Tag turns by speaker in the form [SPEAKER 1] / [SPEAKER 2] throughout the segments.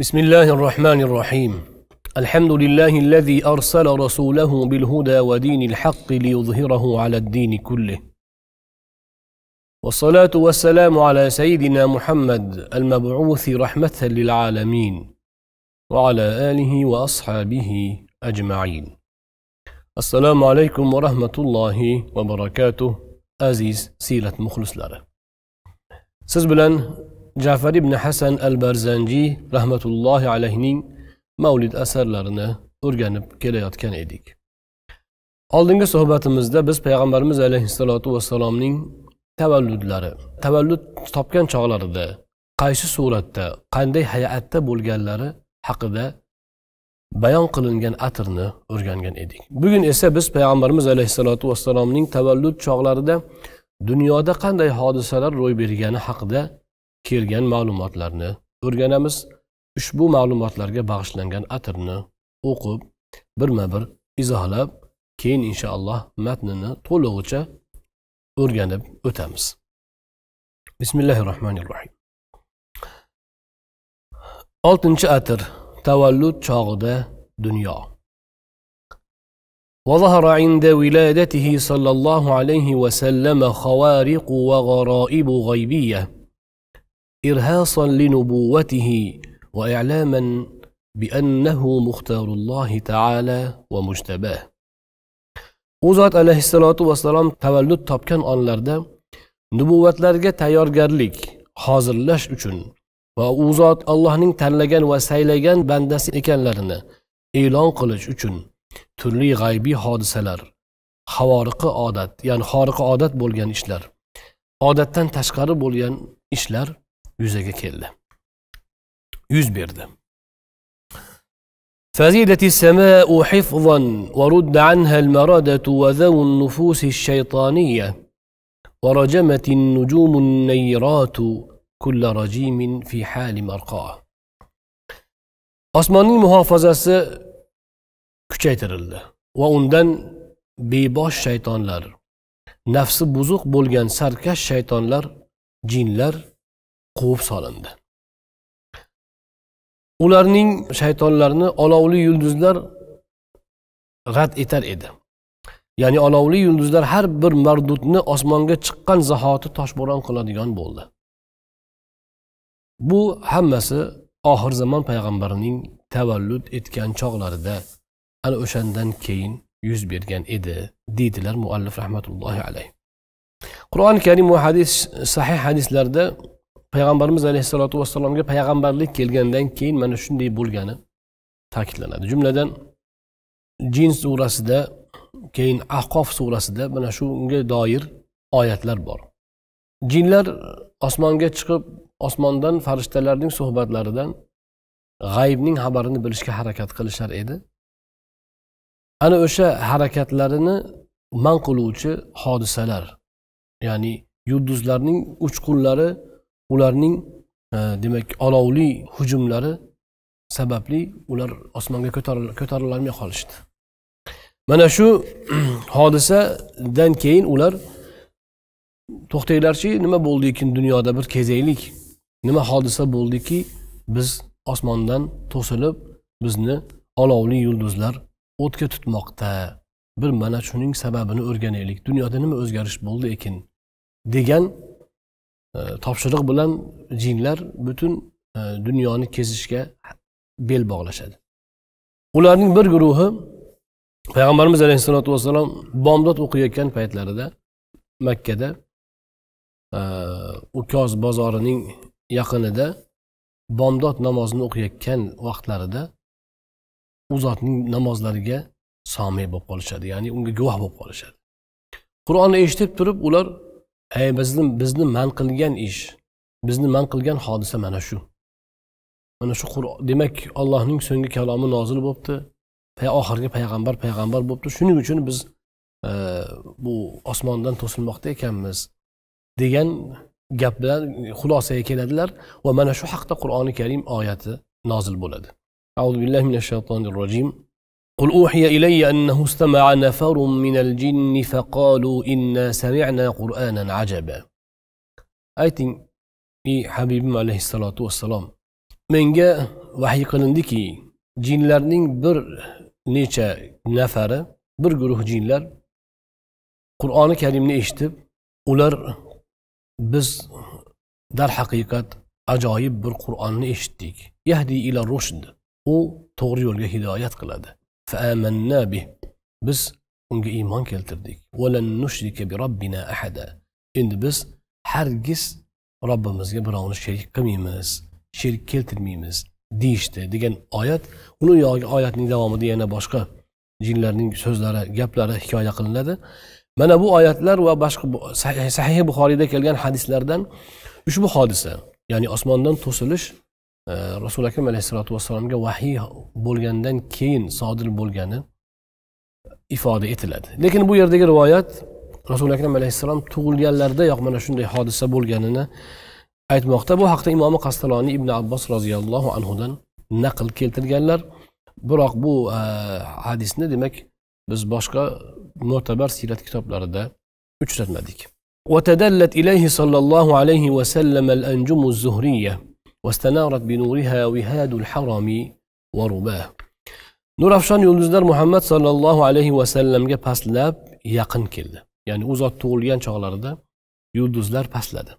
[SPEAKER 1] بسم الله الرحمن الرحيم الحمد لله الذي أرسل رسوله بالهدى ودين الحق ليظهره على الدين كله والصلاة والسلام على سيدنا محمد المبعوث رحمة للعالمين وعلى آله وأصحابه أجمعين السلام عليكم ورحمة الله وبركاته أزيز سيلة مخلص لنا سيز بلن jafar ibn hasan al barzanjiy rahmatullohi alayhning mavlid asarlarini o'rganib kelayotgan edik oldingi suhbatimizda biz payg'ambarimiz alayhissalotu vassalomning tavalludlari tavallud topgan chog'larida qaysi suratda qanday hay'atda bo'lganlari haqida bayon qilingan atirni o'rgangan edik bugun esa biz payg'ambarimiz alayhissalotu vassalomning tavallud chog'larida dunyoda qanday hodisalar ro'y bergani haqida kelgan ma'lumotlarni o'rganamiz ushbu ma'lumotlarga bag'ishlangan atirni o'qib birma bir izohlab keyin inshaalloh matnini to'lig'icha o'rganib o'tamiz bismillahi rohmanir rohim oltinchi atir tavallud chog'ida dunyo وظهر عند ولادته صلى الله عليه وسلم خوارق وغرائب غيبيه إرهاصا لنبوته وإعلاما بأنه مختار الله تعالى ومجتباه u zot alayhissalotu vassalom tavallud topgan onlarda nubuvatlarga tayyorgarlik hozirlash uchun va u zot allohning tanlagan va saylagan bandasi ekanlarini e'lon qilish uchun turli g'aybiy hodisalar havoriqi odat ya'ni xoriqi odat bo'lgan ishlar odatdan tashqari bo'lgan ishlar yüzege keldi. 101'de. فزيدت السماء حفظا ورد عنها المردة وذو النفوس الشيطانية ورجمت النجوم النيرات كل رجيم fi حال مرقاه Osmanlı muhafazası küçeytirildi ve ondan beboş şeytanlar, nafsi buzuk bo'lgan sarkash shaytonlar, jinlar quvib solindi ularning shaytonlarni olovli yulduzlar rad etar edi ya'ni olovli yulduzlar har bir mardudni osmonga chiqqan zahoti toshbo'ron qiladigan bo'ldi bu hammasi oxir zamon payg'ambarining tavallud etgan chog'larida ana o'shandan keyin yuz bergan edi deydilar muallif rahmatullohi alayh qur'oni karim va hadis sahih hadislarda payg'ambarimiz alayhissalotu vassalomga payg'ambarlik kelgandan keyin mana shunday bo'lgani ta'kidlanadi jumladan jin surasida keyin ahqof surasida mana shunga doir oyatlar bor jinlar osmonga chiqib osmondan farishtalarning suhbatlaridan g'aybning xabarini bilishga harakat qilishar edi ana o'sha harakatlarini man qiluvchi hodisalar ya'ni yulduzlarning uchqunlari ularning e, demak olovli hujumlari sababli ular osmonga ko'tarilolmay qolishdi mana shu hodisadan keyin ular to'xtanglarchi nima bo'ldi ekan dunyoda bir kezaylik nima hodisa bo'ldiki biz osmondan to'silib bizni olovli yulduzlar o'tga tutmoqda bir mana shuning sababini o'rganaylik dunyoda nima o'zgarish bo'ldi ekan degan topshiriq bilan jinlar butun e, dunyoni kezishga bel bog'lashadi ularning bir guruhi payg'ambarimiz alayhissalotu vassalom bomdod o'qiyotgan paytlarida makkada e, ukoz bozorining yaqinida bomdod namozini o'qiyotgan vaqtlarida u zotning namozlariga somiy bo'lib qolishadi ya'ni unga guvoh bo'lib qolishadi qur'onni eshitib turib ular ey bizni bizni man qilgan ish bizni man qilgan hodisa mana shu mana shu qur'on demak allohning so'nggi kalomi nozil bo'libdi oxirgi payg'ambar payg'ambar bo'libdi shuning uchun biz e, bu osmondan to'silmoqda ekanmiz degan gap bilan xulosaga keladilar va mana shu haqda qur'oni karim oyati nozil bo'ladi auzu billahi minash shaytonir rojim قل أوحي إلي أنه استمع نفر من الجن فقالوا إنا سمعنا قرآنا عجبا ayting ey habibim alayhissalotu vassalom menga vahiy qilindiki jinlarning bir necha nafari bir guruh jinlar qur'oni karimni eshitib ular biz darhaqiqat ajoyib bir qur'onni eshitdik yahdi ila rushd u to'g'ri yo'lga hidoyat qiladi biz unga iymon keltirdik nushrika bi robbina ahada endi biz hargiz robbimizga birovni sherik qilmaymiz sherik keltirmaymiz deyishdi degan oyat uni oyatning davomida yana boshqa jinlarning so'zlari gaplari hikoya qilinadi mana bu oyatlar va boshqa sahih buxoriyda kelgan hadislardan ushbu hodisa ya'ni osmondan to'silish rasuli akram alayhissalotu vassalomga vahiy bo'lgandan keyin sodir bo'lgani ifoda etiladi lekin bu yerdagi rivoyat rasuli akram alayhissalom tug'ilganlarida yoq mana shunday hodisa bo'lganini aytmoqda bu haqda imomi qastaloniy ibn abbos roziyallohu anhudan naql keltirganlar biroq bu e, hadisni demak biz boshqa mo'tabar siyrat kitoblarida uchratmadik وتدلت إليه صلى الله عليه وسلم الأنجم الزهرية واستنارت بنورها وهاد الحرم ورباه نور افشان nur محمد صلى الله عليه وسلم vasallamga pastlab yaqin keldi يعني u zot tug'ilgan chog'larida yulduzlar pastladi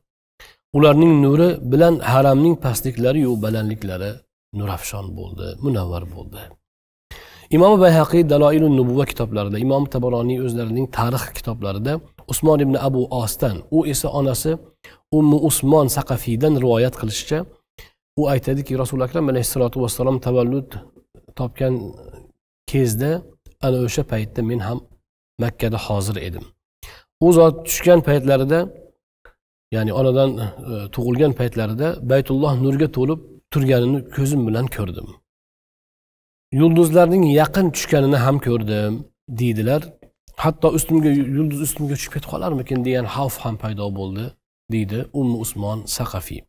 [SPEAKER 1] ularning nuri bilan haramning pastliklariyu balandliklari nurafshon bo'ldi munavvar bo'ldi imom bayhaqiy daloilu nubuva kitoblarida imom taboroniy o'zlarining tarix kitoblarida usmon ibn abu osdan u esa onasi ummu usmon saqafiydan rivoyat qilishicha u aytadiki rasuli akram alayhissalotu vassalom tavallud topgan kezda ana o'sha paytda men ham makkada hozir edim u zot tushgan paytlarida ya'ni onadan e, tug'ilgan paytlarida baytulloh nurga to'lib turganini ko'zim bilan ko'rdim yulduzlarning yaqin tushganini ham ko'rdim deydilar hatto ustimga yulduz ustimga tushib ketib qolarmikin degan xavf ham paydo bo'ldi deydi ummi usmon saqafiy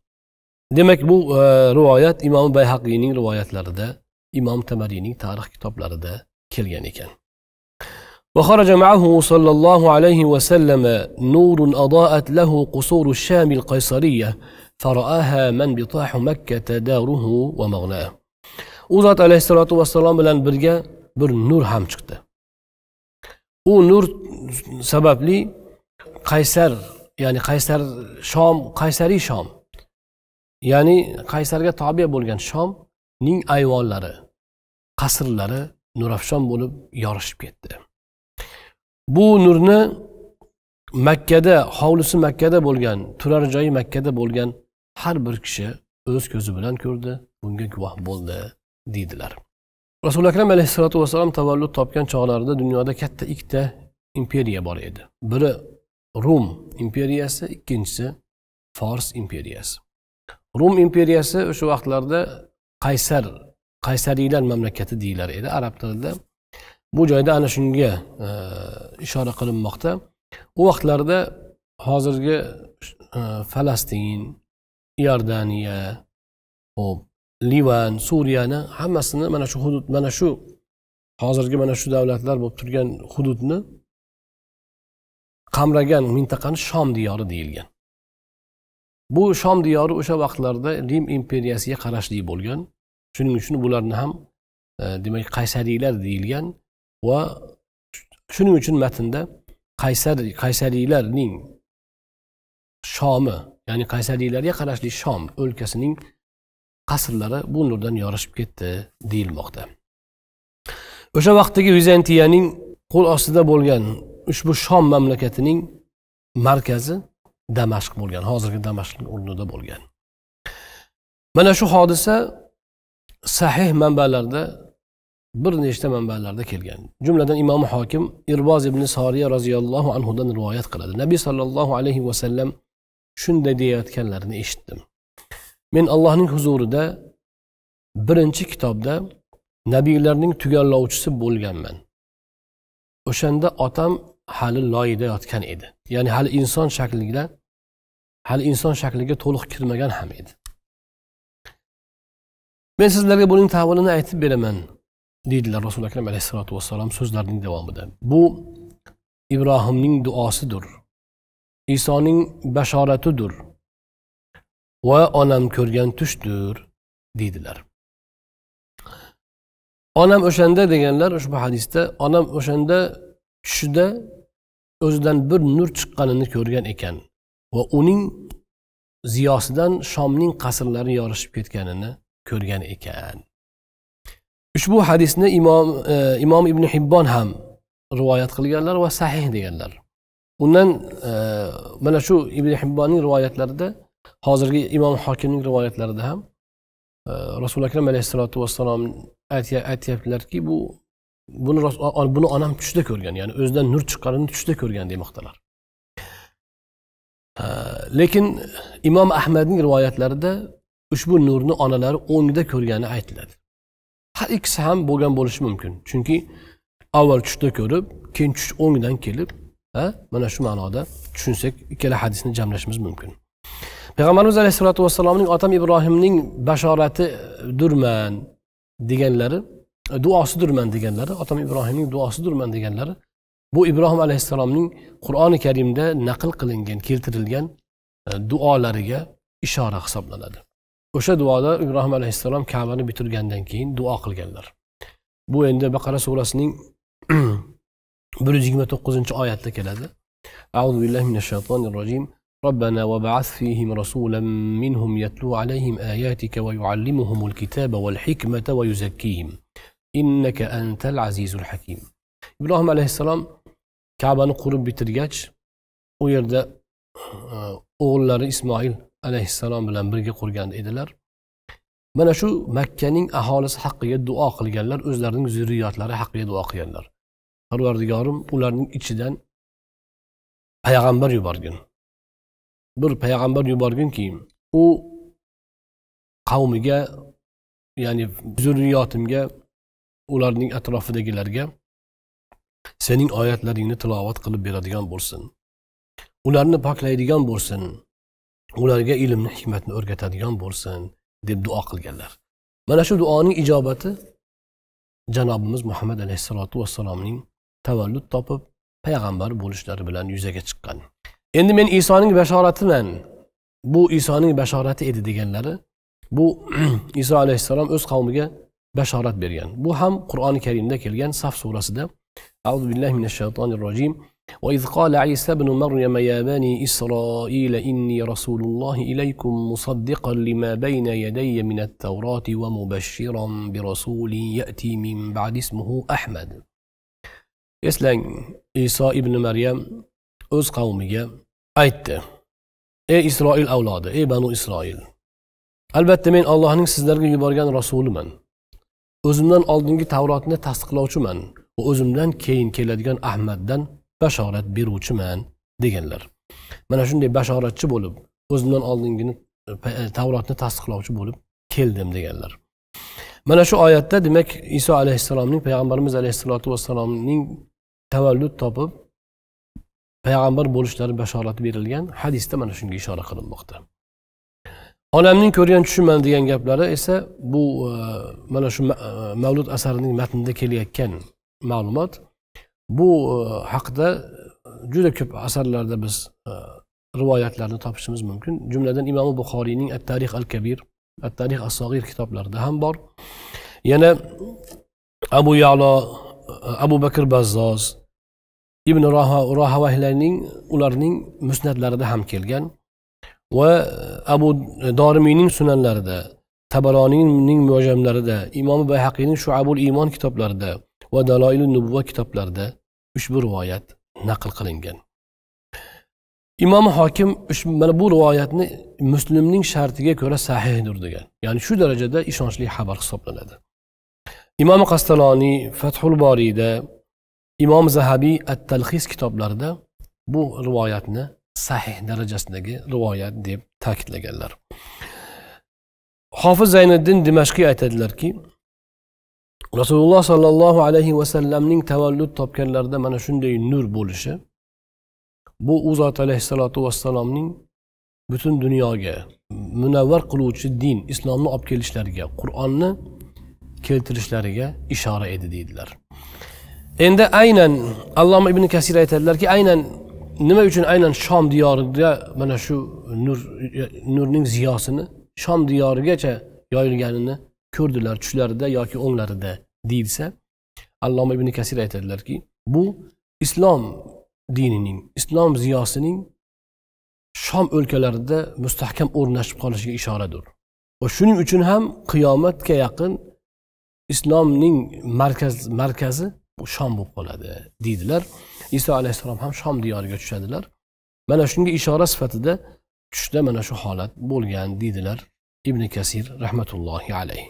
[SPEAKER 1] demak bu e, rivoyat imom bayhaqiyning rivoyatlarida imom tamariyning tarix kitoblarida kelgan ekan وخرج معه صلى الله عليه وسلم نور أضاءت له قصور الشام القيصرية فرآها من بطاح مكة داره ومغناه وزات عليه الصلاة والسلام bilan birga bir nur ham chiqdi u nur sababli qaysar ya'ni qaysar shom qaysariy shom ya'ni qaysarga tobe bo'lgan shomning ayvonlari qasrlari nurafshon bo'lib yorishib ketdi bu nurni makkada hovlisi makkada bo'lgan turar joyi makkada bo'lgan har bir kishi o'z ko'zi bilan ko'rdi bunga guvoh bo'ldi deydilar rasuli akram alayhissalotu vassalom tavallud topgan chog'larida dunyoda katta ikkita imperiya bor edi biri rum imperiyasi ikkinchisi fors imperiyasi rum imperiyasi o'sha vaqtlarda qaysar qaysariylar mamlakati deyilar edi arab tilida bu joyda ana shunga e, ishora qilinmoqda u vaqtlarda hozirgi e, falastin iordaniya hop livan suriyani hammasini mana shu hudud mana shu hozirgi mana shu davlatlar bo'lib turgan hududni qamragan mintaqani shom diyori deyilgan bu shom diyori o'sha vaqtlarda rim imperiyasiga qarashli bo'lgan shuning uchun bularni ham e, demak qaysariylar deyilgan va shuning uchun matnda qaysar qaysariylarning shomi ya'ni qaysariylarga qarashli shom o'lkasining qasrlari bu nurdan yorishib ketdi deyilmoqda o'sha vaqtdagi vizantiyaning qo'l ostida bo'lgan ushbu shom mamlakatining markazi damashq bo'lgan hozirgi damashqni o'rnida bo'lgan mana shu hodisa sahih manbalarda bir nechta manbalarda kelgan jumladan imom hokim irboz ibn soriya roziyallohu anhudan rivoyat qiladi nabiy sollallohu alayhi vasallam shunday deyayotganlarini eshitdim men allohning huzurida birinchi kitobda nabiylarning tugallovchisi bo'lganman o'shanda otam hali loyida yotgan edi ya'ni hali inson shakliga hali inson shakliga to'liq kirmagan ham edi men sizlarga buning tavilini aytib beraman deydilar rasul akram alayhissalotu vassalom so'zlarining davomida bu ibrohimning duosidir isoning bashoratidir va onam ko'rgan tushdir deydilar onam o'shanda deganlar ushbu hadisda onam o'shanda tushida o'zidan bir nur chiqqanini ko'rgan ekan va uning ziyosidan shomning qasrlari yorishib ketganini ko'rgan ekan ushbu hadisni imom e, imom ibn hibbon ham rivoyat qilganlar va sahih deganlar undan e, mana shu ibn hibbonning rivoyatlarida hozirgi imom hokimning rivoyatlarida ham e, rasuli akram alayhissalotu vassalom aytyaptilarki bu buni buni onam tushda ko'rgan ya'ni o'zidan nur chiqqanini tushda ko'rgan demoqdalar lekin imom ahmadning rivoyatlarida ushbu nurni onalari o'ngda ko'rgani aytiladi har ikkisi ham bo'lgan bo'lishi mumkin chunki avval tushda ko'rib keyin tush o'ngdan kelib mana shu ma'noda tushunsak ikkala hadisni jamlashimiz mumkin payg'ambarimiz alayhisalotu vassalomning otam ibrohimning bashoratidurman deganlari duosidirman deganlari otam ibrohimning duosidirman deganlari bu ibrohim alayhissalomning qur'oni karimda naql qilingan keltirilgan e, duolariga ishora hisoblanadi o'sha duoda ibrohim alayhissalom kabani bitirgandan keyin duo qilganlar bu endi baqara surasining bir yuz yigirma to'qqizinchi oyatida keladi أعوذ بالله من الشيطان الرجيم ربنا وبعث فيهم رسولا منهم يتلو عليهم آياتك ويعلمهم الكتاب والحكمة ويزكيهم innaka antal azizul hakim ibrohim alayhissalom kabani qurib bitirgach u yerda o'g'illari ismoil alayhissalom bilan birga qurgan edilar mana shu makkaning aholisi haqqiga duo qilganlar o'zlarining zurriyotlari haqqiga duo qilganlar parvardigorim ularning ichidan payg'ambar yuborgin bir payg'ambar yuborginki u qavmiga ya'ni zurriyotimga ularning atrofidagilarga sening oyatlaringni tilovat qilib beradigan bo'lsin ularni poklaydigan bo'lsin ularga ilmni hikmatni o'rgatadigan bo'lsin deb duo qilganlar mana shu duoning ijobati janobimiz muhammad alayhissalotu vassalomning tavallud topib payg'ambar bo'lishlari bilan yuzaga chiqqan endi men isoning bashoratiman bu isoning bashorati edi deganlari bu iso alayhissalom o'z qavmiga بو هم قرآن ham ده karimda صف سورة surasida أعوذ بالله من الشيطان الرجيم وإذ قال عيسى بن مريم يا بني إسرائيل إني رسول الله إليكم مصدقا لما بين يدي من التوراة ومبشرا برسول يأتي من بعد اسمه أحمد إسلام إيسا ابن مريم أز قومي أيت إي إسرائيل أولاد إي بنو إسرائيل البت من الله درجة sizlarga رسول من o'zimdan oldingi tavrotni tasdiqlovchiman va o'zimdan keyin keladigan ahmaddan bashorat beruvchiman deganlar mana shunday bashoratchi bo'lib o'zimdan oldingini e, e, tavrotni tasdiqlovchi bo'lib keldim deganlar mana shu oyatda demak iso alayhissalomning payg'ambarimiz alayhissalotu vassalomning tavallud topib payg'ambar bo'lishlari bashorati berilgan hadisda mana shunga ishora qilinmoqda onamning ko'rgan tushiman degan gaplari esa bu e, mana shu e, mavlud asarining matnida kelayotgan ma'lumot bu e, haqida juda ko'p asarlarda biz rivoyatlarni topishimiz mumkin jumladan imom buxoriyning at tarix al kabir at tarix as sog'ir kitoblarida ham bor yana abu yalo abu bakr bazzoz ibn rohavahlarning ularning musnatlarida ham kelgan va abu dorimiyning sunanlarida tabaroniyning mojamlarida imomi bayhaqiyning shuabul iymon kitoblarida va daloilu nubuva kitoblarida ushbu rivoyat naql qilingan imom hokim mana bu rivoyatni muslimning shartiga ko'ra sahihdir degan ya'ni shu darajada ishonchli xabar hisoblanadi imom qastaloniy fathul boriyda imom zahabiy at talhis kitoblarida bu rivoyatni sahih darajasidagi rivoyat deb ta'kidlaganlar hofiz zayniddin dimashqiy aytadilarki rasululloh sollallohu alayhi vasallamning tavallud topganlarida mana shunday nur bo'lishi bu u zot alayhissalotu vassalomning butun dunyoga munavvar qiluvchi din islomni olib kelishlariga qur'onni keltirishlariga ishora edi deydilar endi aynan alloma ibn kasir aytadilarki aynan nima uchun aynan shom diyorida mana shu nur nurning ziyosini shom diyorigacha yoyilganini ko'rdilar tushlarida yoki o'nglarida deyilsa alloma ibn kasir aytadilarki bu islom dinining islom ziyosining shom o'lkalarida mustahkam o'rnashib qolishiga ishoradir va shuning uchun ham qiyomatga yaqin islomning markaz markazi shom bo'lib qoladi deydilar iso alayhissalom ham shom diyoriga tushadilar mana shunga ishora sifatida tushda mana shu holat bo'lgan deydilar ibn kasir rahmatullohi alayhi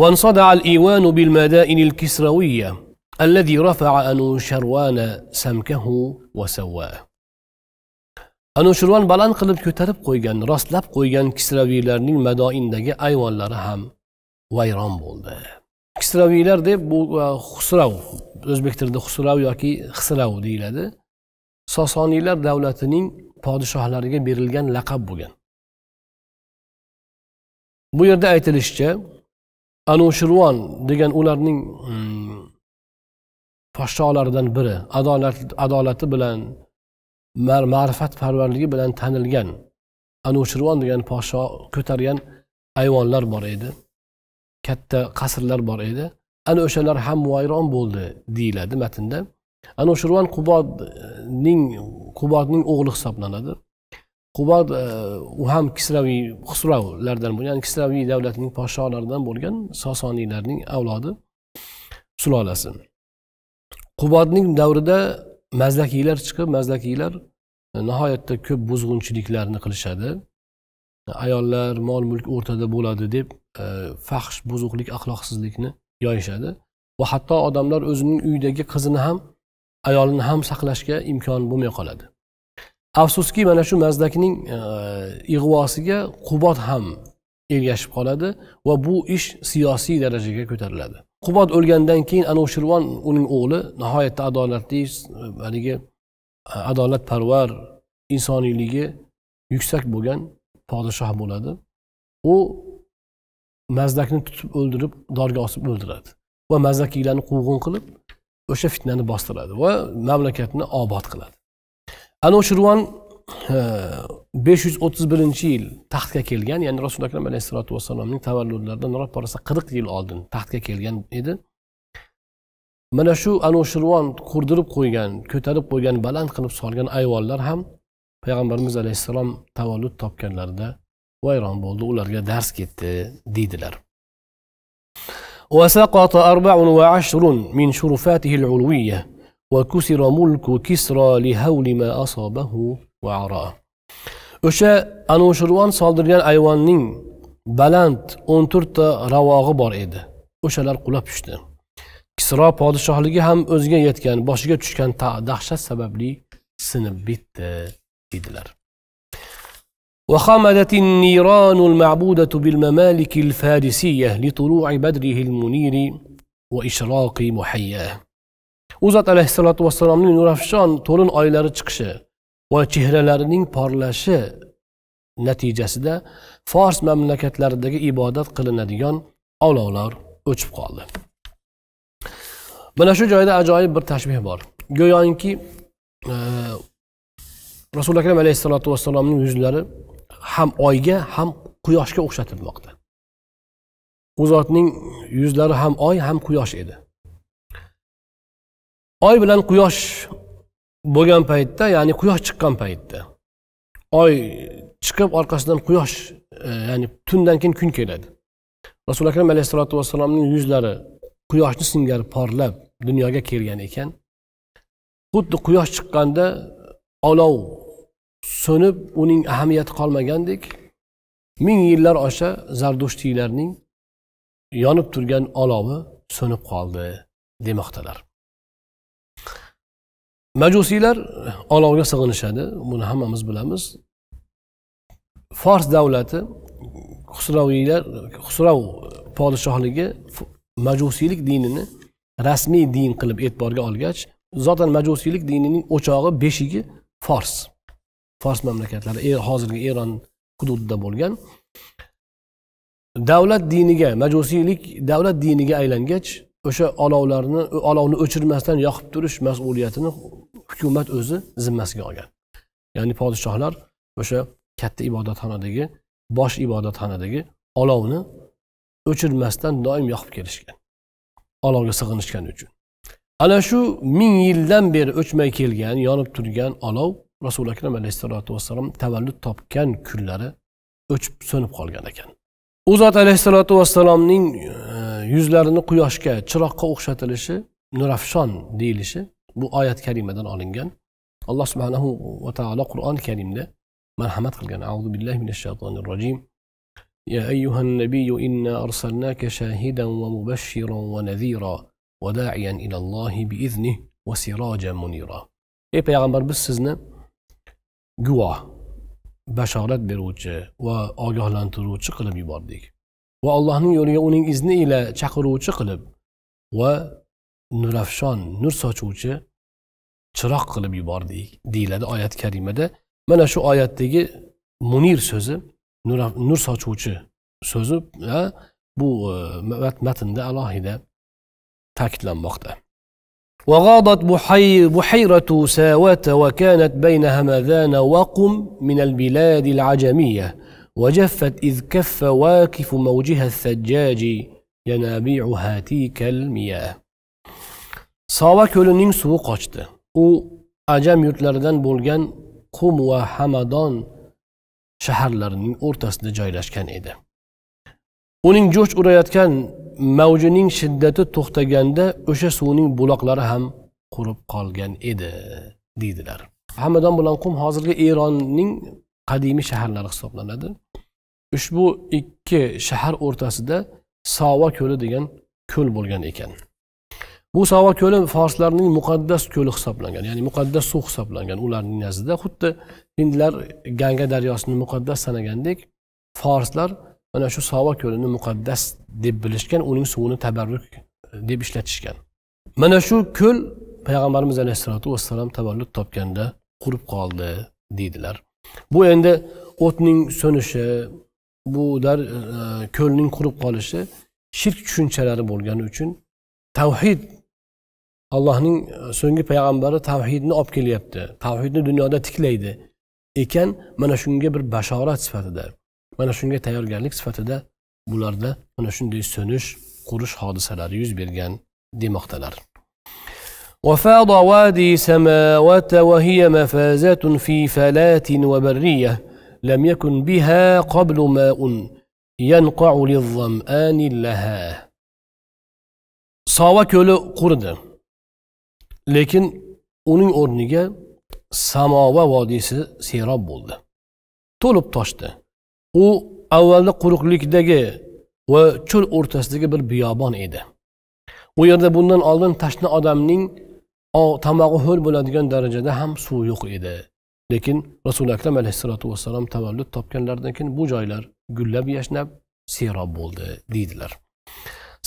[SPEAKER 1] وانصدع الإيوان بالمدائن الكسروية الذي رفع أنوشروان سمكه وسواه anushirvon baland qilib ko'tarib qo'ygan rostlab qo'ygan kisraviylarning madoindagi ayvonlari ham vayron bo'ldi kisraviylar deb bu husrav e, o'zbek tilida husrav yoki hisrav deyiladi sosoniylar davlatining podshohlariga berilgan laqab bo'lgan bu yerda aytilishicha anushirvon degan ularning mm, podshohlaridan biri adolat adolati bilan parvarligi bilan tanilgan anushirvon degan podshoh ko'targan ayvonlar bor edi katta qasrlar bor edi ana o'shalar ham vayron bo'ldi deyiladi matnda ana o'sha qubodning qubodning o'g'li hisoblanadi qubod e, u ham kisraviy xusravlardan bo'lgan ya'ni kisraviy davlatining podshohlaridan bo'lgan sosoniylarning avlodi sulolasi qubodning davrida mazlakiylar chiqib mazlakiylar e, nihoyatda ko'p buzg'unchiliklarni qilishadi ayollar mol mulk o'rtada bo'ladi deb E, fahsh buzuqlik axloqsizlikni yoyishadi va hatto odamlar o'zining uyidagi qizini ham ayolini ham saqlashga imkon bo'lmay qoladi afsuski mana shu mazdakning e, ig'vosiga qubot ham ergashib qoladi va bu ish siyosiy darajaga ko'tariladi qubot o'lgandan keyin anushirvon uning o'g'li nihoyatda adolatli e, haligi adolatparvar insoniyligi yuksak bo'lgan podshoh bo'ladi u mazdakni tutib o'ldirib dorga osib o'ldiradi va mazdakiylarni quvg'in qilib o'sha fitnani bostiradi va mamlakatni obod qiladi anushirvon e, besh yuz o'ttiz birinchi yil taxtga kelgan ya'ni rasululloh akram alayhissalotu vassalomning tavalludlaridan rost borasa qirq yil oldin taxtga kelgan edi mana shu anushirvon qurdirib qo'ygan ko'tarib qo'ygan baland qilib solgan ayvonlar ham payg'ambarimiz alayhissalom tavallud topganlarida vayron bo'ldi ularga dars ketdi deydilar وسقط أربع وعشر من شرفاته العلوية وكسر ملك كسرى لهول ما أصابه وعراه o'sha anuvshirvon soldirgan ayvonning baland o'n to'rtta ravog'i bor edi o'shalar qulab tushdi kisro podshohligi ham o'ziga yetgan boshiga tushgan dahshat sababli sinib bitdi deydilar وخمدت النيران المعبودة بالممالك الفارسية لطلوع بدره المنير وإشراق محياه uzat alayhissalotu vassalomning nurafshon to'lin oylari chiqishi va chehralarining porlashi natijasida fors mamlakatlaridagi ibodat qilinadigan olovlar o'chib qoldi mana shu joyda ajoyib bir tashbeh bor go'yoki e, rasuli akram alayhissalotu vassalomning yuzlari ham oyga ham quyoshga o'xshatilmoqda u zotning yuzlari ham oy ham quyosh edi oy bilan quyosh bo'lgan paytda ya'ni quyosh chiqqan paytda oy chiqib orqasidan quyosh e, ya'ni tundan keyin kun keladi rasuli akram alayhisalotu vassalomning yuzlari quyoshni singari porlab dunyoga kelgan ekan xuddi quyosh chiqqanda olov so'nib uning ahamiyati qolmagandek ming yillar osha zardushtiylarning yonib turgan olovi so'nib qoldi demoqdalar majusiylar olovga sig'inishadi buni hammamiz bilamiz fors davlati xusroviylar xusrov podshohligi majusiylik dinini rasmiy din qilib e'tiborga olgach zotan majusiylik dinining o'chog'i beshigi fors fors mamlakatlari e-, hozirgi eron hududida bo'lgan davlat diniga majusiylik davlat diniga aylangach o'sha olovlarni olovni o'chirmasdan yoqib turish mas'uliyatini hukumat o'zi zimmasiga olgan ya'ni podshohlar o'sha katta ibodatxonadagi bosh ibodatxonadagi olovni o'chirmasdan doim yoqib kelishgan olovga sig'inishgani uchun ana shu ming yildan beri o'chmay kelgan yonib turgan olov rasuli akram alayhissalotu vassalom tavallud topgan kunlari o'chib so'nib qolgan ekan u zot alayhissalotu vassalomning e, yuzlarini quyoshga chiroqqa o'xshatilishi nurafshon deyilishi bu oyat karimadan olingan alloh subhanahu va taolo qur'oni karimda marhamat qilgan azu billahi minash shaytonir rojim يا أيها النبي إنا أرسلناك شاهدا ومبشرا ونذيرا وداعيا إلى الله بإذنه وسراجا منيرا Ey payg'ambar biz sizni guvoh bashorat beruvchi va ogohlantiruvchi qilib yubordik va allohning yo'liga uning izni ila chaqiruvchi qilib va nurafshon nur sochuvchi chiroq qilib yubordik deyiladi oyat karimada mana shu oyatdagi munir so'zi nur sochuvchi so'zi bu e, matnda alohida ta'kidlanmoqda وغاضت بحي بحيرة ساوات وكانت بين همذان وقم من البلاد العجمية وجفت إذ كف واكف موجها الثجاج ينابيع هاتيك المياه ساوات كولنين سوو قاشت و عجم يتلردن بولغن قم حمدان شهر لرنين كان إيدا ايدي جوش göç كان mavjining shiddati to'xtaganda o'sha suvning buloqlari ham qurib qolgan edi deydilar hamadon bilan qum hozirgi eronning qadimiy shaharlari hisoblanadi ushbu ikki shahar o'rtasida savo ko'li degan ko'l bo'lgan ekan bu savo ko'li forslarning muqaddas ko'li hisoblangan ya'ni muqaddas suv hisoblangan ularning nazdida xuddi hindlar ganga daryosini muqaddas sanagandek forslar mana shu savo ko'lini muqaddas deb bilishgan uning suvini tabarruk deb ishlatishgan mana shu ko'l payg'ambarimiz alayhissalotu vassalom tavallud topganda qurib qoldi deydilar bu endi o'tning so'nishi bu e, ko'lning qurib qolishi shirk tushunchalari bo'lgani uchun tavhid allohning e, so'nggi payg'ambari tavhidni olib kelyapti tavhidni dunyoda tiklaydi ekan mana shunga bir bashorat sifatida mana shunga tayyorgarlik sifatida bularda mana shunday so'nish qurish hodisalari yuz bergan demoqdalar
[SPEAKER 2] وفاض وادي سماوة
[SPEAKER 1] وهي مفازة في فلاة وبرية لم يكن بها قبل ماء ينقع للظمآن لها sova ko'li quridi lekin uning o'rniga samova vodiysi serob bo'ldi to'lib toshdi u avvalda quruqlikdagi va cho'l o'rtasidagi bir biyobon edi u yerda bundan oldin tashna odamning tomog'i ho'l bo'ladigan darajada ham suv yo'q edi lekin rasuli akram alayhissalotu vassalom tavallud topganlaridan keyin bu joylar gullab yashnab serob bo'ldi deydilar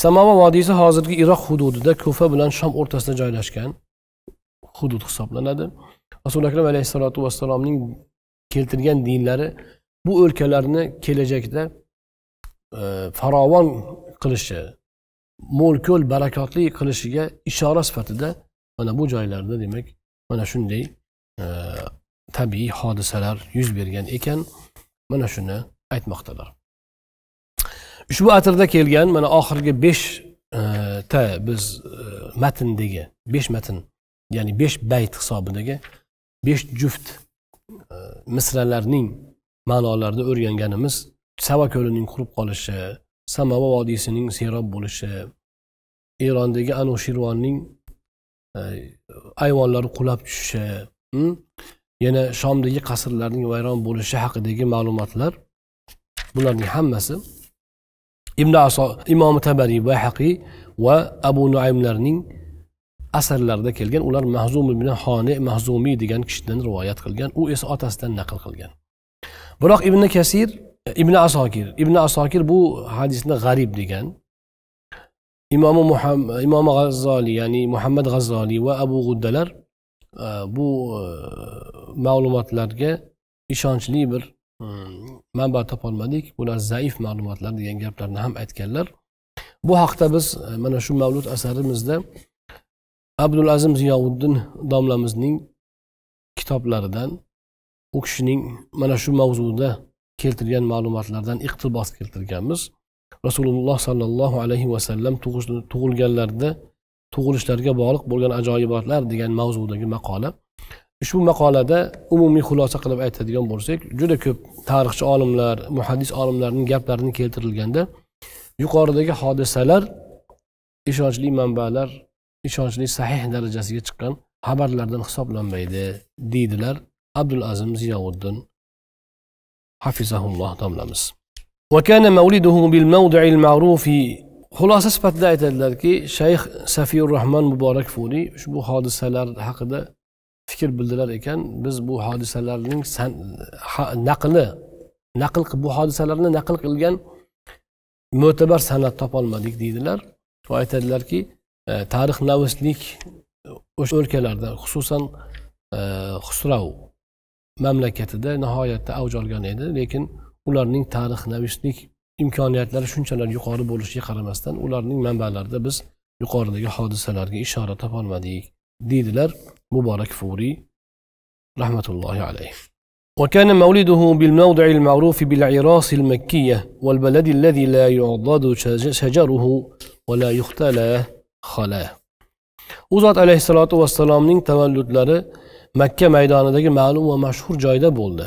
[SPEAKER 1] samova vodiysi hozirgi iroq hududida ko'fa bilan shom o'rtasida joylashgan hudud hisoblanadi rasuli akram alayhissalotu vassalomning keltirgan dinlari bu o'lkalarni kelajakda e, farovon qilishi mo'l ko'l barakotli qilishiga ishora sifatida mana bu joylarda demak mana shunday e, tabiiy hodisalar yuz bergan ekan mana shuni aytmoqdalar ushbu atirda kelgan mana oxirgi beshta e, biz e, matndagi besh matn ya'ni besh bayt hisobidagi besh juft e, misralarning ma'nolarni o'rganganimiz sava ko'lining qurib qolishi samava vodiysining serob bo'lishi erondagi anushirvonning e, ayvonlari qulab tushishi yana shomdagi qasrlarning vayron bo'lishi haqidagi ma'lumotlar bularning hammasi ibn aso imom tabariy va haqiy va abu nuaymlarning asarlarida kelgan ular mahzum ibn hone mahzumiy degan kishidan rivoyat qilgan u esa otasidan naql qilgan biroq ibn kasir ibn asokir ibn asokir bu hadisni g'arib degan imomi muhammad imomi g'azzoliy ya'ni muhammad g'azzoliy va abu g'uddalar e, bu e, ma'lumotlarga ishonchli bir e, manba topolmadik bular zaif ma'lumotlar degan gaplarni ham aytganlar bu haqda biz mana shu mavlud asarimizda abdul azim ziyovuddin domlamizning kitoblaridan u kishining mana shu mavzuda keltirgan ma'lumotlardan iqtibos keltirganmiz rasululloh sollallohu alayhi vasallam tug'ilganlarida tug'ilishlarga bog'liq bo'lgan ajoyibotlar degan mavzudagi maqola ushbu maqolada umumiy xulosa qilib aytadigan bo'lsak juda ko'p tarixchi olimlar muhaddis olimlarning gaplarini keltirilganda yuqoridagi hodisalar ishonchli manbalar ishonchli sahih darajasiga chiqqan xabarlardan hisoblanmaydi deydilar abdul azim ziyovuddin hafizahulloh domlamiz xulosa sifatida aytadilarki shayx safiyur rahmon muborak funiy ushbu hodisalar haqida fikr bildirar ekan biz bu hodisalarning naqli naql bu hodisalarni naql qilgan mo'tabar san'at topolmadik deydilar va aytadilarki e, tarix navislik o'sha o'lkalarda xususan e, xusrav mamlakatida nihoyatda avj olgan edi lekin ularning navishlik imkoniyatlari shunchalar yuqori bo'lishiga qaramasdan ularning manbalarida biz yuqoridagi hodisalarga ishora topolmadik deydilar muborak furiy rahmatullohi alayh وكان مولده بالموضع المعروف بالعراس المكية والبلد الذي لا يعضد شجره ولا يختلى خلاه u zot alayhissalotu vassalomning tavalludlari makka maydonidagi ma'lum va mashhur joyda bo'ldi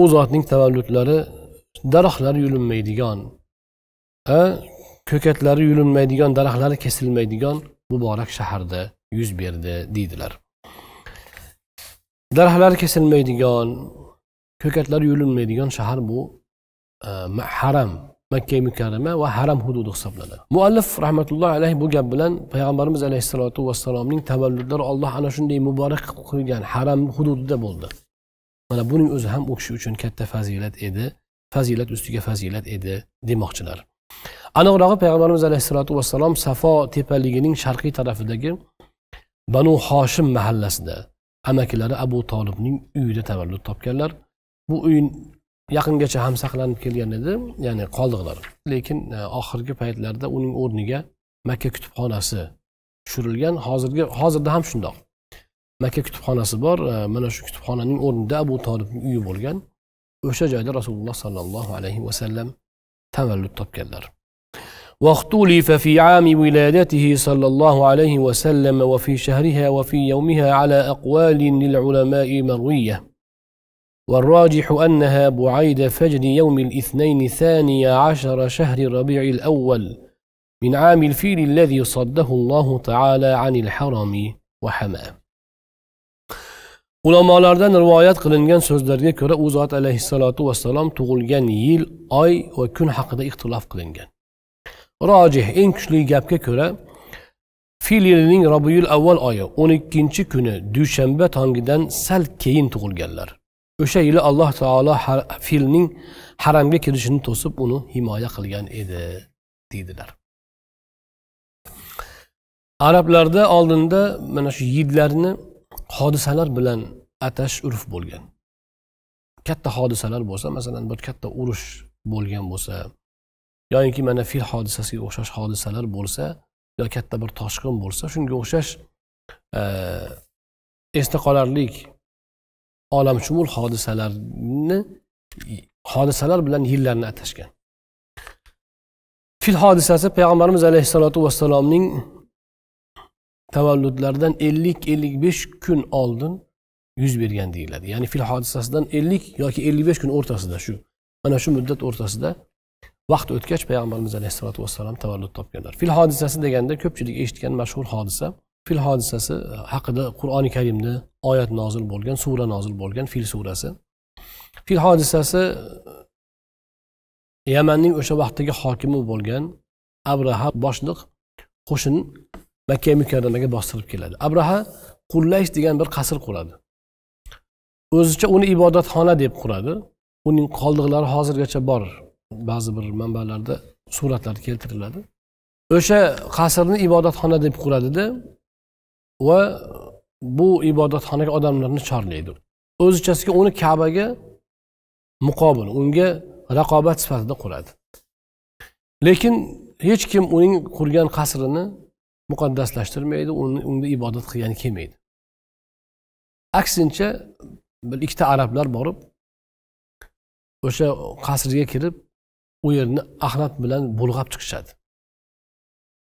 [SPEAKER 1] u zotning tavalludlari daraxtlari yulinmaydigan a ko'katlari yulinmaydigan daraxtlari kesilmaydigan muborak shaharda yuz berdi deydilar daraxtlari kesilmaydigan ko'katlari yulinmaydigan shahar bu e, haram makka mukarrama va haram hududi hisoblanadi muallif rahmatulloh alayhi bu gap bilan payg'ambarimiz alayhissalotu vassalomning tavalludlari olloh ana shunday muborak qilib qo'ygan haram hududida bo'ldi mana buning o'zi ham u kishi uchun katta fazilat edi fazilat ustiga fazilat edi demoqchilar aniqrog'i payg'ambarimiz alayhissalotu vassalom safo tepaligining sharqiy tarafidagi banu hoshim mahallasida amakilari abu tolibning uyida tavallud topganlar bu uy yaqingacha ham saqlanib kelgan edi ya'ni qoldiqlar lekin e, oxirgi paytlarda uning o'rniga makka kutubxonasi tushirilgan hozirgi hozirda ham shundoq makka kutubxonasi bor e, mana shu kutubxonaning o'rnida abu tolibning uyi bo'lgan o'sha joyda rasululloh sollallohu alayhi vasallam tavallud topganlar واختلف في عام ولادته صلى الله عليه وسلم وفي شهرها وفي يومها على أقوال للعلماء مروية والراجح أنها بعيد فجر يوم الاثنين ثاني عشر شهر ربيع الأول من عام الفيل الذي صده الله تعالى عن الحرم وحماه. Ulamalardan rivoyat qilingan so'zlarga ko'ra u zot alayhissalotu vassalom tug'ilgan yil oy va kun haqida ixtilof qilingan rojih eng kuchli gapga ko'ra fil yilining robiyul avval oyi 12 ikkinchi kuni dushanba tongidan sal keyin tug'ilganlar o'sha yili alloh taolo filning haramga kirishini to'sib uni himoya qilgan edi deydilar arablarda oldinda mana shu yillarni hodisalar bilan atash urf bo'lgan katta hodisalar bo'lsa masalan bir katta urush bo'lgan bo'lsa yoyinki mana fil hodisasiga o'xshash hodisalar bo'lsa yo katta bir toshqin bo'lsa shunga o'xshash esda qolarlik olamshumul hodisalarni hodisalar bilan yillarni atashgan fil hodisasi payg'ambarimiz alayhissalotu vassalomning tavalludlaridan ellik ellik besh kun oldin yuz bergan deyiladi ya'ni fil hodisasidan ellik yoki ellik besh kun o'rtasida shu mana shu muddat o'rtasida vaqt o'tgach payg'ambarimiz alayhissalotu vassalom tavallud topganlar fil hodisasi deganda ko'pchilik eshitgan mashhur hodisa fil hodisasi haqida qur'oni karimda oyat nozil bo'lgan sura nozil bo'lgan fil surasi fil hodisasi yamanning o'sha vaqtdagi hokimi bo'lgan abraha boshliq qo'shin makka mukarramaga bostirib keladi abraha qullaysh degan bir qasr quradi o'zicha uni ibodatxona deb quradi uning qoldiqlari hozirgacha bor ba'zi bir manbalarda suratlar keltiriladi o'sha qasrni ibodatxona deb quradida va bu ibodatxonaga odamlarni chorlaydi o'zichasiga uni kabaga muqobil unga raqobat sifatida quradi lekin hech kim uning qurgan qasrini muqaddaslashtirmaydi unda ibodat qilgani kelmaydi aksincha bir ikkita arablar borib o'sha qasrga kirib u yerni axlat bilan bulg'ab chiqishadi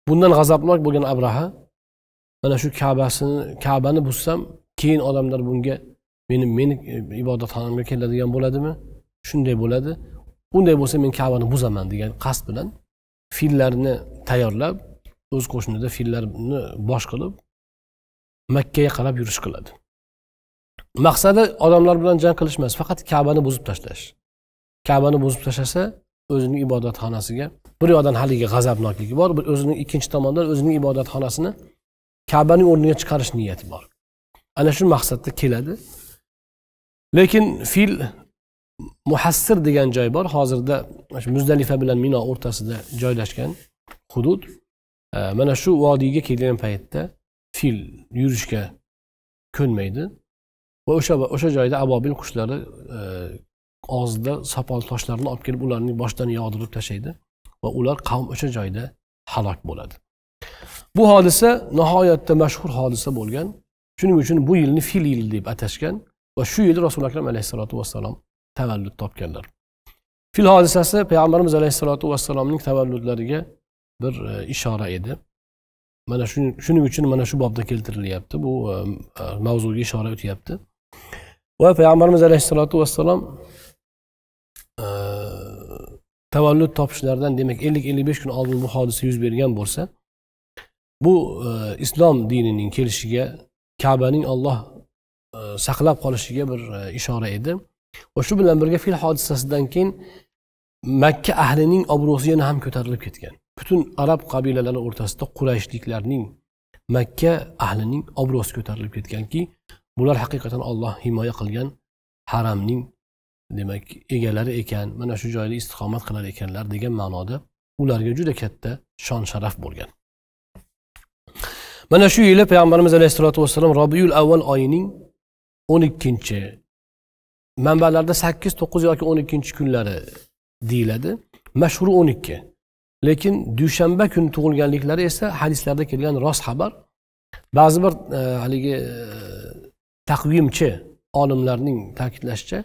[SPEAKER 1] bundan g'azabnok bo'lgan abraha mana shu kabasini kabani buzsam keyin odamlar bunga meni meni e, ibodatxonamga keladigan bo'ladimi shunday bo'ladi unday bo'lsa men kabani buzaman degan qasd bilan fillarni tayyorlab o'z qo'shnida fillarni bosh qilib makkaga qarab yurish qiladi maqsadi odamlar bilan jang qilish emas faqat kabani buzib tashlash kabani buzib tashlasa o'zining ibodatxonasiga bir yoqdan haligi g'azabnokligi bor bir o'zini ikkinchi tomondan o'zining ibodatxonasini kabani o'rniga chiqarish niyati bor ana shu maqsadda keladi lekin fil muhassir degan joy bor hozirda muzdalifa bilan mino o'rtasida joylashgan hudud mana shu vodiyga kelgan paytda fil yurishga ko'nmaydi va o'sha o'sha joyda abobil qushlari og'zida sopol toshlarni olib kelib ularning boshidan yog'dirib tashlaydi va ular qavm o'sha joyda halok bo'ladi bu hodisa nihoyatda mashhur hodisa bo'lgan shuning uchun bu yilni fil yili deb atashgan va shu yili rasuli akram alayhissalotu vassalom tavallud topganlar fil hodisasi payg'ambarimiz alayhissalotu vassalomning tavalludlariga bir e, ishora edi mana shuning uchun mana shu bobda keltirilyapti bu e, e, mavzuga ishora o'tyapti va payg'ambarimiz alayhissalotu vassalom tavallud topishlaridan demak ellik ellik besh kun oldin bu hodisa yuz bergan bo'lsa bu e, islom dinining kelishiga kabaning olloh e, saqlab qolishiga bir e, ishora edi va shu bilan birga fil hodisasidan keyin makka ahlining obro'si yana ham ko'tarilib ketgan butun arab qabilalari o'rtasida qurayshliklarning makka ahlining obro'si ko'tarilib ketganki bular haqiqatan olloh himoya qilgan haramning demak egalari ekan mana shu joyda istiqomat qilar ekanlar degan ma'noda ularga juda katta shon sharaf bo'lgan mana shu yili payg'ambarimiz alayhissalotu vassalom robiyul avval oyining o'n ikkinchi manbalarda sakkiz to'qqiz yoki o'n ikkinchi kunlari deyiladi mashhur o'n ikki lekin dushanba kuni tug'ilganliklari esa hadislarda kelgan rost xabar ba'zi bir e, haligi e, taqvimchi olimlarning ta'kidlashicha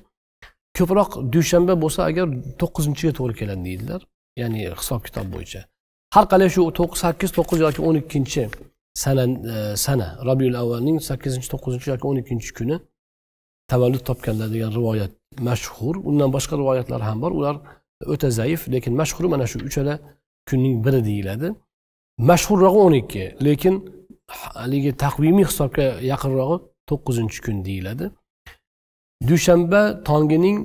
[SPEAKER 1] ko'proq dushanba bo'lsa agar to'qqizinchiga to'g'ri keladi deydilar ya'ni hisob kitob bo'yicha har qalay shu sakkiz to'qqiz yoki o'n ikkinchi sana e, sana robiul avvalning sakkizinchi to'qqizinchi yoki o'n ikkinchi kuni tavallud topganlar degan rivoyat mashhur undan boshqa rivoyatlar ham bor ular o'ta zaif lekin mashhuri mana shu uchala kunning biri deyiladi mashhurrog'i o'n ikki lekin haligi taqvimiy hisobga yaqinrog'i to'qqizinchi kun deyiladi dushanba tongining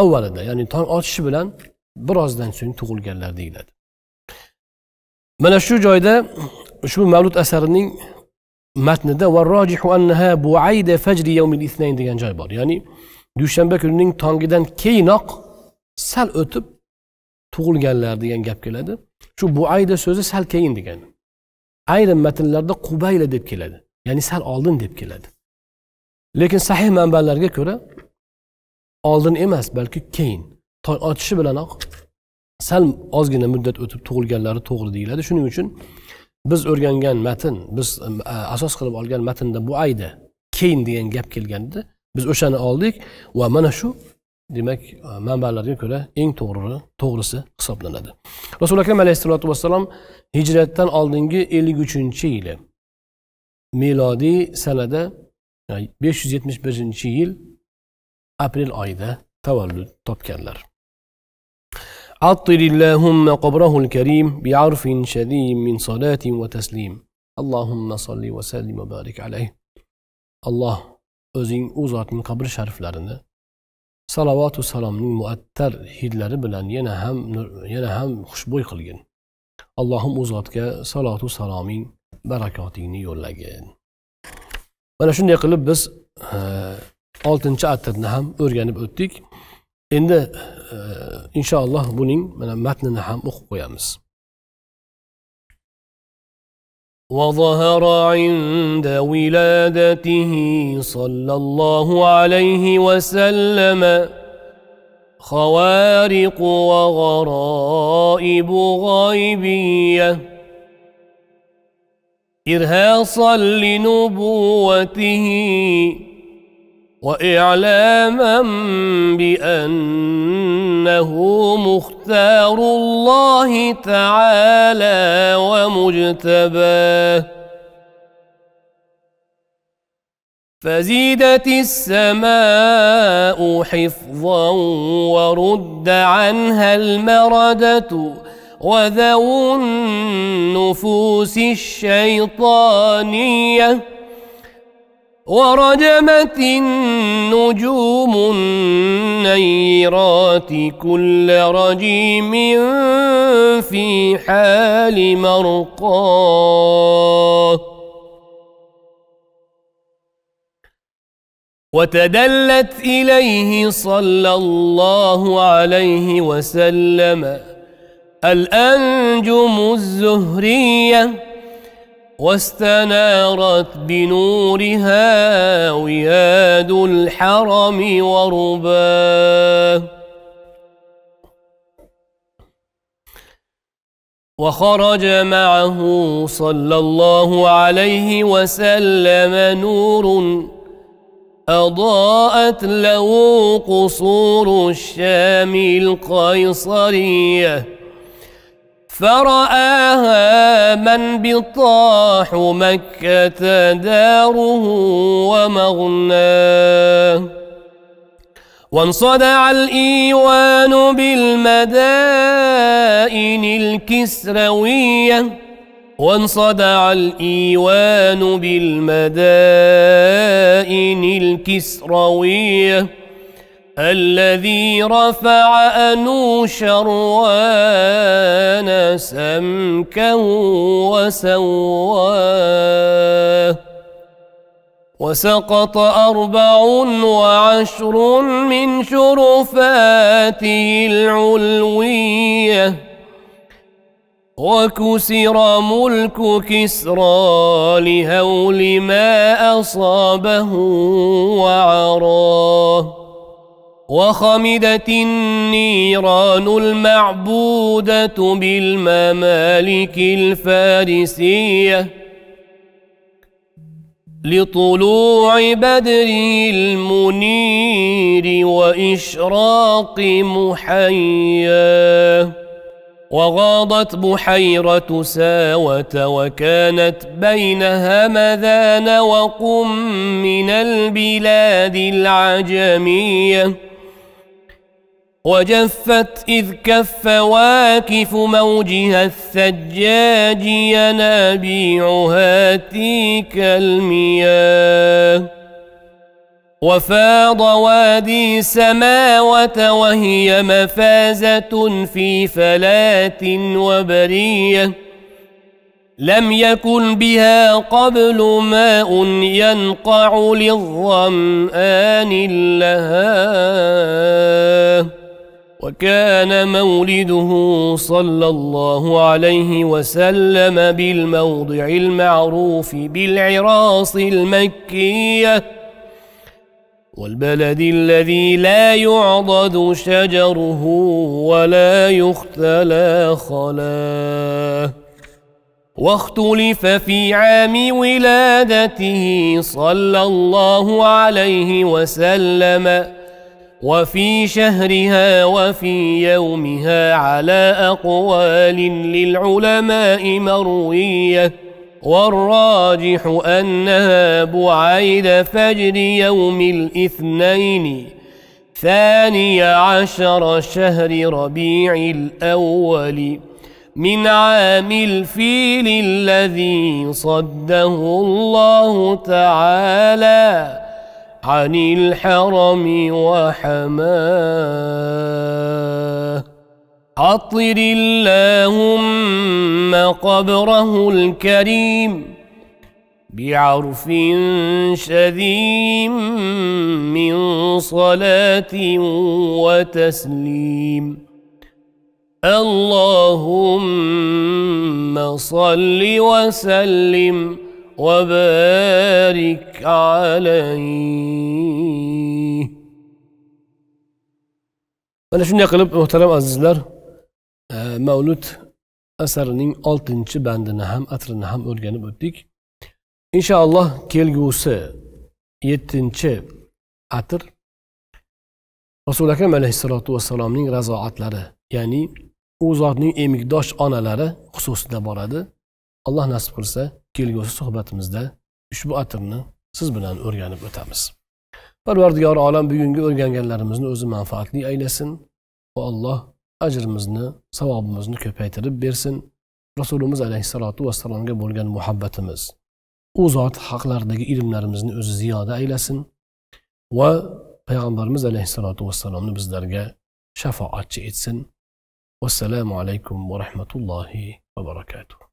[SPEAKER 1] avvalida ya'ni tong otishi bilan birozdan so'ng tug'ilganlar deyiladi mana shu joyda ushbu mavlud asarining matnida va rojihu annaha buayda fajri yawmil ithnayn degan joy bor ya'ni dushanba kunining tongidan keyinoq sal o'tib tug'ilganlar degan gap keladi shu buayda so'zi sal keyin degani ayrim matnlarda qubayla deb keladi ya'ni sal oldin deb keladi lekin sahih manbalarga ko'ra oldin emas balki keyin tong otishi bilanoq sal ozgina muddat o'tib tug'ilganlari to'g'ri deyiladi shuning uchun biz o'rgangan matn biz asos qilib olgan matnda bu aydi keyin degan gap kelganda biz o'shani oldik va mana shu demak e, manbalarga ko'ra eng to'g'ri to'g'risi hisoblanadi rasuli akram alayhisalotu vassalom hijratdan oldingi ellik uchinchi yili milodiy sanada e, besh yuz yetmish birinchi yil aprel oyida tavallud topganlar عطر اللهم قبره الكريم بعرف شديد من صلاة وتسليم اللهم صل وسلم وبارك عليه الله o'zing u zotning qabri shariflarini salovatu salomning muattar hidlari bilan yana ham yana ham xushbo'y qilgin allohim u zotga salotu saloming barakotingni yo'llagin mana shunday qilib biz 6 atirni ham o'rganib o'tdik endi inshaalloh buning mana matnini ham o'qib qo'yamiz
[SPEAKER 2] وظهر عند ولادته صلى الله عليه وسلم خوارق وغرائب غيبية إرهاصا لنبوته وإعلاما بأنه مختار الله تعالى ومجتباه فزيدت السماء حفظا ورد عنها المردة وذو النفوس الشيطانيه ورجمت النجوم النيرات كل رجيم في حال مرقاه وتدلت إليه صلى الله عليه وسلم الأنجم الزهريه واستنارت بنورها وياد الحرم ورباه وخرج معه صلى الله عليه وسلم نور أضاءت له قصور الشام القيصريه فرآها من بطاح مكة داره ومغناه وانصدع الإيوان بالمدائن الكسروية وانصدع الإيوان بالمدائن الكسروية الذي رفع أنوشا وأنا سمكه وسواه وسقط أربع وعشر من شرفاته العلوية وكسر ملك كسرى لهول ما أصابه وعراه وخمدت النيران المعبودة بالممالك الفارسية لطلوع بدر المنير وإشراق محياه وغاضت بحيرة ساوة وكانت بين همذان وقم من البلاد العجميه وجفت إذ كف واكف موجها الثجاج ينابيعها تيك المياه وفاض وادي سماوة وهي مفازة في فلاة وبرية لم يكن بها قبل ماء ينقع للظمآن اللهان وكان مولده صلى الله عليه وسلم بالموضع المعروف بالعراص المكية والبلد الذي لا يعضد شجره ولا يختلى خلاه واختلف في عام ولادته صلى الله عليه وسلم وفي شهرها وفي يومها على أقوال للعلماء مروية والراجح أنها بعيد فجر يوم الاثنين ثاني عشر شهر ربيع الأول من عام الفيل الذي صده الله تعالى عن الحرم وحماه أطر اللهم قبره الكريم بعرف شذيم من صلاة وتسليم اللهم صل وسلم وبارك عليه mana
[SPEAKER 1] shunday qilib muhtaram azizlar e, mavlud asarining oltinchi bandini ham atrini ham o'rganib o'tdik inshaalloh kelgusi yettinchi atr rasuli akram alayhissalotu vassalomning razoatlari ya'ni u zotning emikdosh onalari xususida boradi alloh nasib qilsa kelgusi suhbatimizda ushbu atirni siz bilan o'rganib o'tamiz parvardigor olam bugungi o'rganganlarimizni o'zi manfaatli aylasin va alloh ajrimizni savobimizni ko'paytirib bersin rasulimiz alayhissalotu vassalomga bo'lgan muhabbatimiz u zot haqlaridagi ilmlarimizni o'zi ziyoda aylasin va payg'ambarimiz alayhissalotu vassalomni bizlarga shafoatchi etsin vassalomu alaykum va rahmatullohi va barakatuh